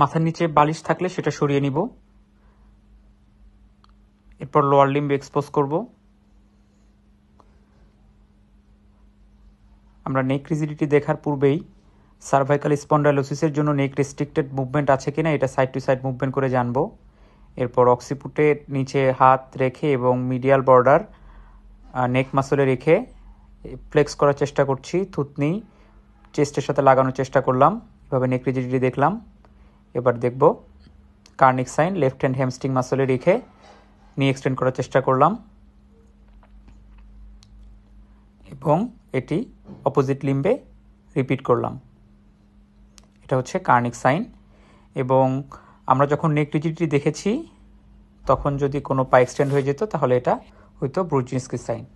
মাথার নিচে বালিশ থাকলে সেটা সরিয়ে নিব এরপর লোয়ার লিম্ব এক্সপোজ করব আমরা নেক রিজিডিটি দেখার পূর্বেই সার্ভাইকাল স্পন্ডাইলোসিসের জন্য নেক রেস্ট্রিক্টেড মুভমেন্ট আছে কিনা এটা সাইড টু সাইড মুভমেন্ট করে জানবো এরপর অক্সিপুটে নিচে হাত রেখে এবং মিডিয়াল বর্ডার নেক মাসলে রেখে ফ্লেক্স করার চেষ্টা করছি থুতনি চেস্টের সাথে লাগানোর চেষ্টা করলাম এভাবে নেক রিজিডিটি দেখলাম এবার দেখব Kernig's sign left hand hamstring মাসলে রেখে নিয়ে এক্সটেন্ড করার চেষ্টা করলাম এবং এটি অপোজিট লিম্বে রিপিট করলাম এটা হচ্ছে কার্নিক সাইন এবং আমরা যখন নেক রিজিডিটি দেখেছি তখন যদি কোনো পা এক্সটেন্ড হয়ে যেত তাহলে এটা হয়তো ব্রুজিনস্কি সাইন